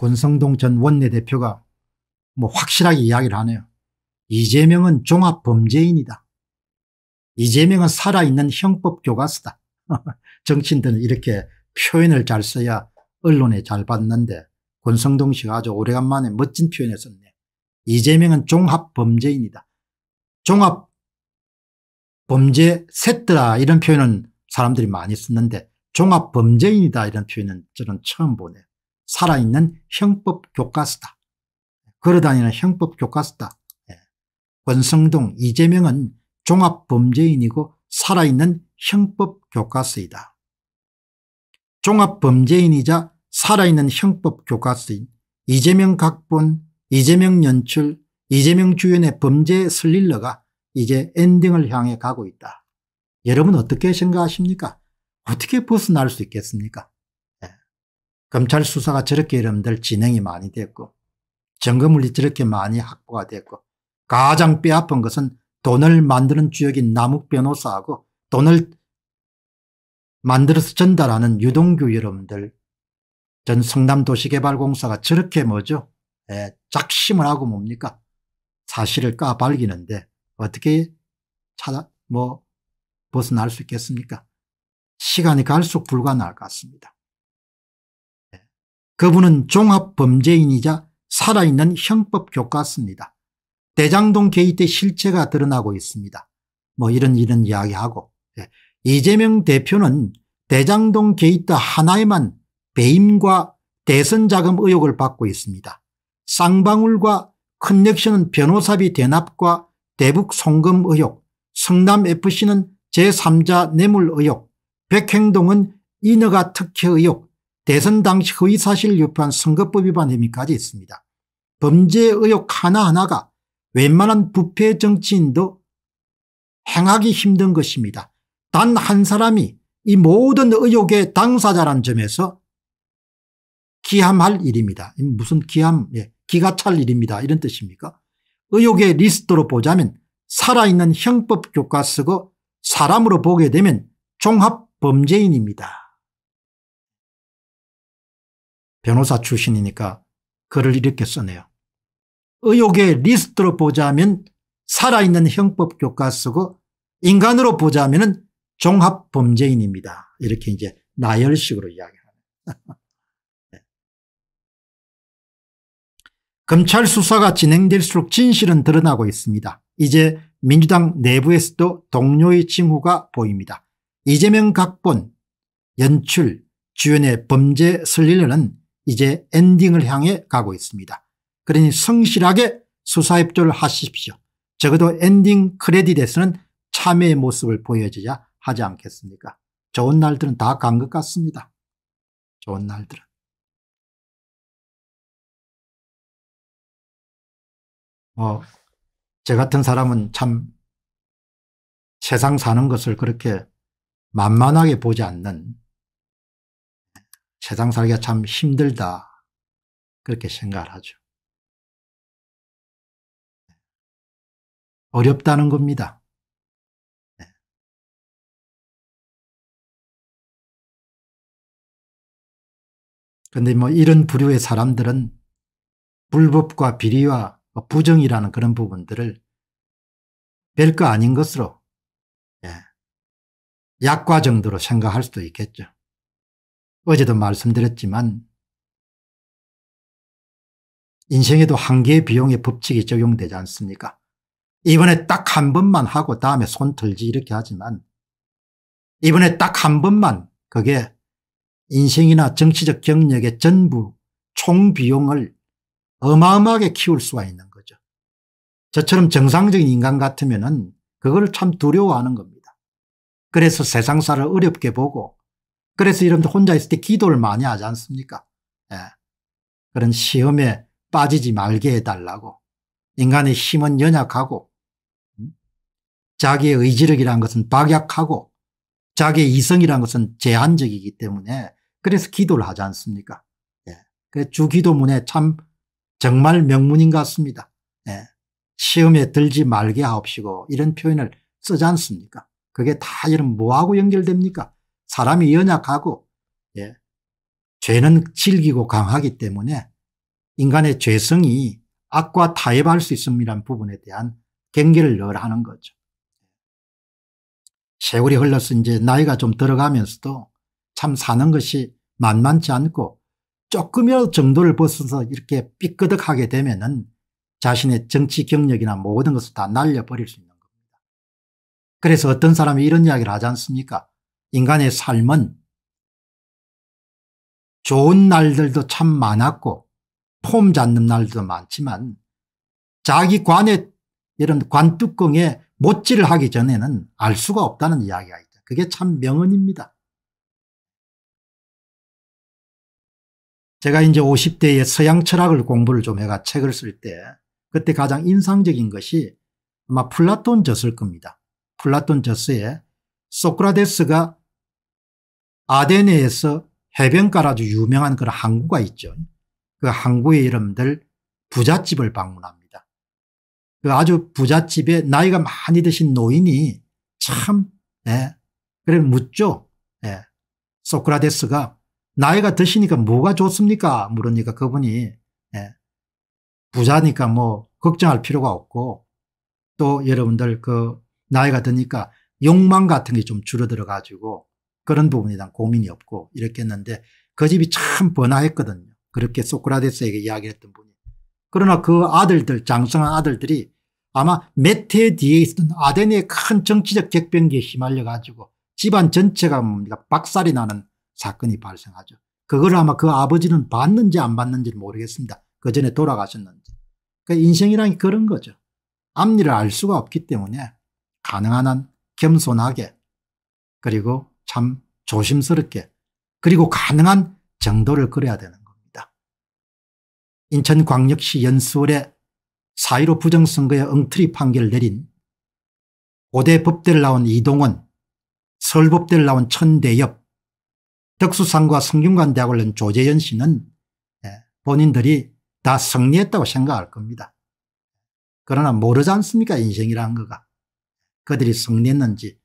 권성동 전 원내대표가 뭐 확실하게 이야기를 하네요. 이재명은 종합범죄인이다. 이재명은 살아있는 형법교과서다. 정치인들은 이렇게 표현을 잘 써야 언론에 잘 받는데 권성동 씨가 아주 오래간만에 멋진 표현을 썼네. 이재명은 종합범죄인이다. 종합범죄 세트라 이런 표현은 사람들이 많이 쓰는데 종합범죄인이다 이런 표현은 저는 처음 보네요. 살아있는 형법 교과서다. 걸어다니는 형법 교과서다. 예. 권성동 이재명은 종합범죄인이고 살아있는 형법 교과서이다. 종합범죄인이자 살아있는 형법 교과서인 이재명 각본, 이재명 연출, 이재명 주연의 범죄 슬릴러가 이제 엔딩을 향해 가고 있다. 여러분 어떻게 생각하십니까? 어떻게 벗어날 수 있겠습니까? 검찰 수사가 저렇게 여러분들 진행이 많이 됐고 증거물이 저렇게 많이 확보가 됐고 가장 뼈아픈 것은 돈을 만드는 주역인 남욱 변호사하고 돈을 만들어서 전달하는 유동규 여러분들 전 성남도시개발공사가 저렇게 뭐죠 예, 작심을 하고 뭡니까 사실을 까발기는데 어떻게 찾아 뭐 벗어날 수 있겠습니까 시간이 갈수록 불가능할 것 같습니다. 그분은 종합범죄인이자 살아있는 형법교과서입니다. 대장동 게이트 실체가 드러나고 있습니다. 뭐 이런 이런 이야기하고 예. 이재명 대표는 대장동 게이트 하나에만 배임과 대선자금 의혹을 받고 있습니다. 쌍방울과 컨넥션은 변호사비 대납과 대북 송금 의혹, 성남FC는 제3자 뇌물 의혹, 백행동은 인허가 특혜 의혹, 대선 당시 허위사실 유포한 선거법 위반 혐의까지 있습니다. 범죄 의혹 하나하나가 웬만한 부패 정치인도 행하기 힘든 것입니다. 단 한 사람이 이 모든 의혹의 당사자란 점에서 기함할 일입니다. 무슨 기함, 예, 기가 찰 일입니다. 이런 뜻입니까? 의혹의 리스트로 보자면 살아있는 형법 교과 쓰고 사람으로 보게 되면 종합범죄인입니다. 변호사 출신이니까 글을 이렇게 써내요. 의혹의 리스트로 보자면 살아있는 형법교과 쓰고 인간으로 보자면 종합범죄인입니다. 이렇게 이제 나열식으로 이야기합니다. 네. 검찰 수사가 진행될수록 진실은 드러나고 있습니다. 이제 민주당 내부에서도 동료의 징후가 보입니다. 이재명 각본, 연출, 주연의 범죄 슬릴러는 이제 엔딩을 향해 가고 있습니다. 그러니 성실하게 수사협조를 하십시오. 적어도 엔딩 크레딧에서는 참여의 모습을 보여줘야 하지 않겠습니까? 좋은 날들은 다 간 것 같습니다. 좋은 날들은. 어, 제 같은 사람은 참 세상 사는 것을 그렇게 만만하게 보지 않는 세상 살기가 참 힘들다. 그렇게 생각을 하죠. 어렵다는 겁니다. 그런데뭐 네. 이런 부류의 사람들은 불법과 비리와 뭐 부정이라는 그런 부분들을 별거 아닌 것으로 예, 약과 정도로 생각할 수도 있겠죠. 어제도 말씀드렸지만 인생에도 한계의 비용의 법칙이 적용되지 않습니까? 이번에 딱 한 번만 하고 다음에 손 털지 이렇게 하지만 이번에 딱 한 번만 그게 인생이나 정치적 경력의 전부 총 비용을 어마어마하게 키울 수가 있는 거죠. 저처럼 정상적인 인간 같으면 은 그걸 참 두려워하는 겁니다. 그래서 세상사를 어렵게 보고 그래서 여러분들 혼자 있을 때 기도를 많이 하지 않습니까? 예. 그런 시험에 빠지지 말게 해달라고. 인간의 힘은 연약하고, 음, 자기의 의지력이란 것은 박약하고, 자기의 이성이란 것은 제한적이기 때문에 그래서 기도를 하지 않습니까? 예. 그 주기도문에 참 정말 명문인 것 같습니다. 예. 시험에 들지 말게 하옵시고 이런 표현을 쓰지 않습니까? 그게 다 여러분 뭐하고 연결됩니까? 사람이 연약하고 예. 죄는 질기고 강하기 때문에 인간의 죄성이 악과 타협할 수 있음이란 부분에 대한 경계를 늘 하는 거죠. 세월이 흘러서 이제 나이가 좀 들어가면서도 참 사는 것이 만만치 않고 조금이라도 정도를 벗어서 이렇게 삐끄덕하게 되면은 자신의 정치 경력이나 모든 것을 다 날려버릴 수 있는 겁니다. 그래서 어떤 사람이 이런 이야기를 하지 않습니까? 인간의 삶은 좋은 날들도 참 많았고 폼 잡는 날도 많지만 자기 관에 이런 관뚜껑에 못질을 하기 전에는 알 수가 없다는 이야기가 있다. 그게 참 명언입니다. 제가 이제 50대에 서양 철학을 공부를 좀 해가 책을 쓸 때 그때 가장 인상적인 것이 아마 플라톤 저서일 겁니다. 플라톤 저서에 소크라테스가 아데네에서 해변가라도 유명한 그런 항구가 있죠. 그 항구의 이름들 부잣집을 방문합니다. 그 아주 부잣집에 나이가 많이 드신 노인이 참 예, 그래 묻죠. 예, 소크라테스가 나이가 드시니까 뭐가 좋습니까 물으니까 그분이 예, 부자니까 뭐 걱정할 필요가 없고 또 여러분들 그 나이가 드니까 욕망 같은 게 좀 줄어들어 가지고 그런 부분에 대한 고민이 없고 이렇게 했는데 그 집이 참 번화했거든요. 그렇게 소크라테스에게 이야기했던 분이. 그러나 그 아들들 장성한 아들들이 아마 몇해 뒤에 있던 아덴의 큰 정치적 격변기에 휘말려 가지고 집안 전체가 뭡니까 박살이 나는 사건이 발생하죠. 그걸 아마 그 아버지는 봤는지 안 봤는지 모르겠습니다. 그 전에 돌아가셨는지. 그러니까 인생이란 그런 거죠. 앞니를 알 수가 없기 때문에 가능한 한 겸손하게 그리고 참 조심스럽게 그리고 가능한 정도를 그려야 되는 겁니다. 인천광역시 연수원에 사1로 부정선거에 엉터리 판결을 내린 고대 법대를 나온 이동원, 서울법대를 나온 천대엽, 덕수상과 성균관대학을 낸 조재현 씨는 예, 본인들이 다 승리했다고 생각할 겁니다. 그러나 모르지 않습니까 인생이라는 거가. 그들이 승리했는지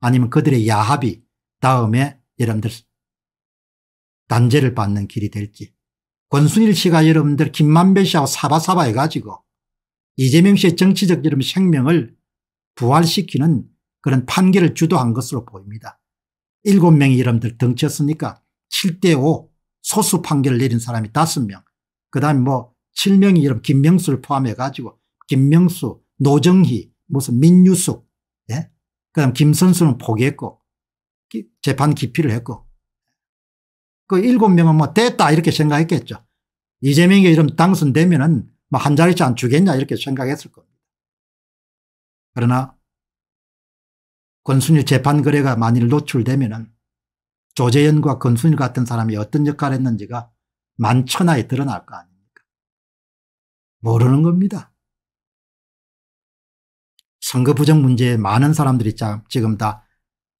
아니면 그들의 야합이 다음에 여러분들 단죄를 받는 길이 될지 권순일 씨가 여러분들 김만배 씨하고 사바사바 해가지고 이재명 씨의 정치적 여러분 생명을 부활시키는 그런 판결을 주도한 것으로 보입니다. 일곱 명이 여러분들 덩쳤으니까 7대5 소수 판결을 내린 사람이 다섯 명. 그 다음에 뭐 7명이 여러분 김명수를 포함해가지고 김명수, 노정희, 무슨 민유숙, 예? 그 다음 김선수는 포기했고 재판 기피를 했고 그 일곱 명은 뭐 됐다 이렇게 생각했겠죠. 이재명이 이름 당선되면은 뭐한 자리씩 안 주겠냐 이렇게 생각했을 겁니다. 그러나 권순일 재판 거래가 만일 노출되면은 조재현과 권순일 같은 사람이 어떤 역할을 했는지가 만천하에 드러날 거 아닙니까? 모르는 겁니다. 선거 부정 문제에 많은 사람들이 지금 다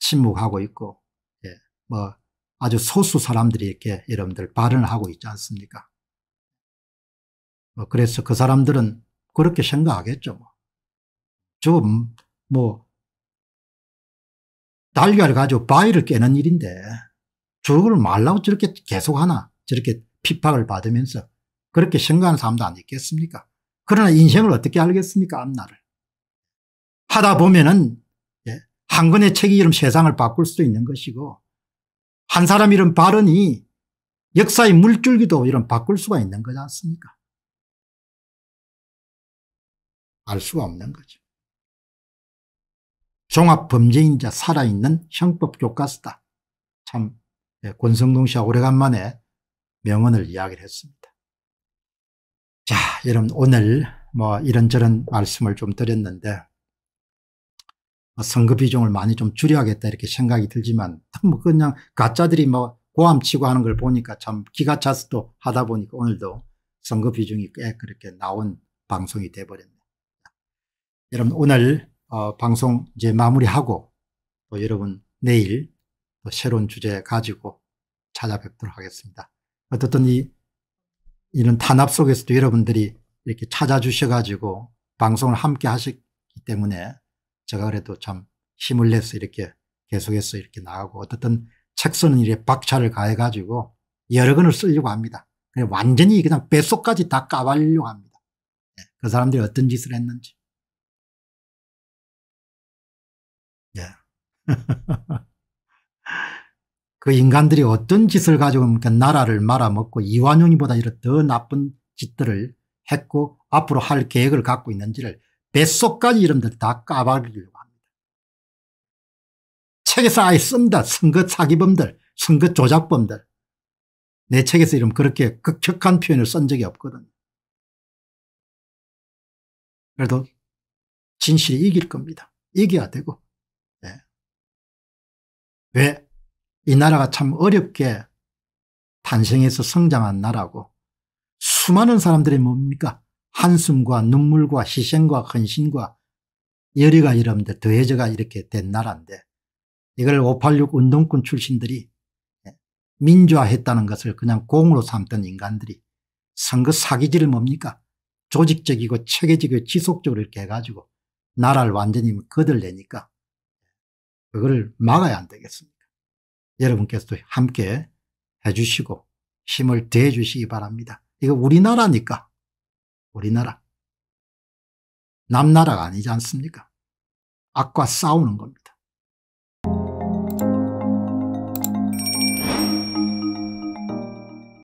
침묵하고 있고 예, 뭐 아주 소수 사람들이 이렇게 여러분들 발언을 하고 있지 않습니까? 뭐 그래서 그 사람들은 그렇게 생각하겠죠. 뭐. 지뭐 음, 달걀 가지고 바위를 깨는 일인데 저걸 말라고 저렇게 계속하나 저렇게 핍박을 받으면서 그렇게 생각하는 사람도 안 있겠습니까? 그러나 인생을 어떻게 알겠습니까? 앞날을. 하다 보면은 한 권의 책이 이름 세상을 바꿀 수도 있는 것이고 한 사람 이름 발언이 역사의 물줄기도 이런 바꿀 수가 있는 거지 않습니까? 알 수가 없는 거죠. 종합범죄인자 살아있는 형법교과서다. 참 예, 권성동 씨와 오래간만에 명언을 이야기를 했습니다. 자 여러분 오늘 뭐 이런저런 말씀을 좀 드렸는데 선거 뭐 비중을 많이 좀 줄여야겠다 이렇게 생각이 들지만 뭐 그냥 가짜들이 뭐 고함치고 하는 걸 보니까 참 기가 차서 또 하다 보니까 오늘도 선거 비중이 꽤 그렇게 나온 방송이 돼버렸네요. 여러분 오늘 어 방송 이제 마무리하고 또 여러분 내일 또 새로운 주제 가지고 찾아뵙도록 하겠습니다. 어떻든 이 이런 탄압 속에서도 여러분들이 이렇게 찾아주셔가지고 방송을 함께 하셨기 때문에 제가 그래도 참 힘을 내서 이렇게 계속해서 이렇게 나가고 어떻든책 쓰는 일에 박차를 가해가지고 여러 권을 쓰려고 합니다. 완전히 그냥 뱃속까지 다 까발려고 합니다. 네, 그 사람들이 어떤 짓을 했는지. 예. 그 인간들이 어떤 짓을 가지고 그 나라를 말아먹고 이완용이보다 이런 더 나쁜 짓들을 했고 앞으로 할 계획을 갖고 있는지를 뱃속까지 이름들 다 까발리려고 합니다. 책에서 아예 쓴다 선거 사기범들, 선거 조작범들. 내 책에서 이름 그렇게 극적한 표현을 쓴 적이 없거든 그래도 진실이 이길 겁니다. 이겨야 되고. 네. 왜? 이 나라가 참 어렵게 탄생해서 성장한 나라고 수많은 사람들이 뭡니까? 한숨과 눈물과 희생과 헌신과 열의가 이러는데 더해져가 이렇게 된 나라인데 이걸 586 운동권 출신들이 예, 민주화했다는 것을 그냥 공으로 삼던 인간들이 선거 사기질을 뭡니까 조직적이고 체계적이고 지속적으로 이렇게 해가지고 나라를 완전히 거들내니까 그걸 막아야 안 되겠습니까 여러분께서도 함께 해주시고 힘을 대주시기 바랍니다. 이거 우리나라니까 우리나라. 남나라가 아니지 않습니까? 악과 싸우는 겁니다.